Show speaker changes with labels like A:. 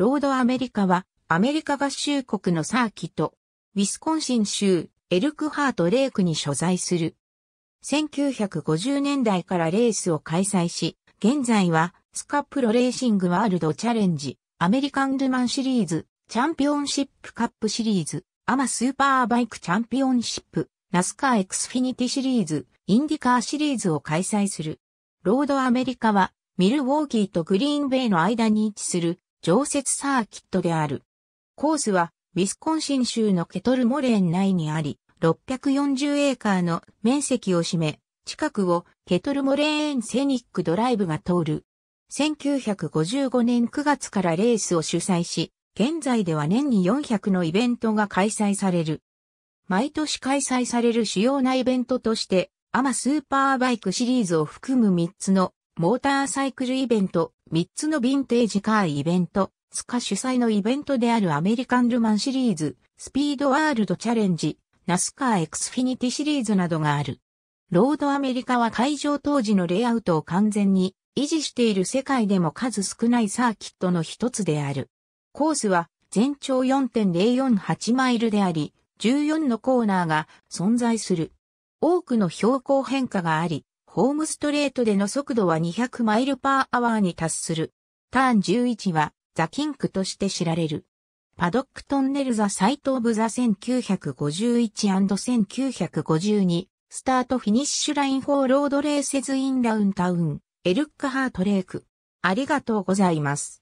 A: ロードアメリカはアメリカ合衆国のサーキット、ウィスコンシン州エルクハートレークに所在する。1950年代からレースを開催し、現在はスカプロレーシングワールドチャレンジ、アメリカンルマンシリーズ、チャンピオンシップカップシリーズ、アマスーパーバイクチャンピオンシップ、ナスカーエクスフィニティシリーズ、インディカーシリーズを開催する。ロードアメリカはミルウォーキーとグリーンベイの間に位置する常設サーキットである。コースは、ウィスコンシン州のケトルモレーン内にあり、640エーカーの面積を占め、近くをケトルモレーンセニックドライブが通る。1955年9月からレースを主催し、現在では年に400のイベントが開催される。毎年開催される主要なイベントとして、アマスーパーバイクシリーズを含む3つのモーターサイクルイベント、3つのヴィンテージカーイベント、スカ主催のイベントであるアメリカンルマンシリーズ、スピードワールドチャレンジ、ナスカーエクスフィニティシリーズなどがある。ロードアメリカは会場当時のレイアウトを完全に維持している世界でも数少ないサーキットの一つである。コースは全長4.048マイルであり、14のコーナーが存在する。多くの標高変化があり、ホームストレートでの速度は200マイルパーアワーに達する。ターン11はザ・キンクとして知られる。パドックトンネルザ・サイト・オブ・ザ 1951&1952 スタート・フィニッシュライン・フォー・ロード・レーセズ・イン・ダウンタウン、エルック・ハート・レイク。ありがとうござい
B: ます。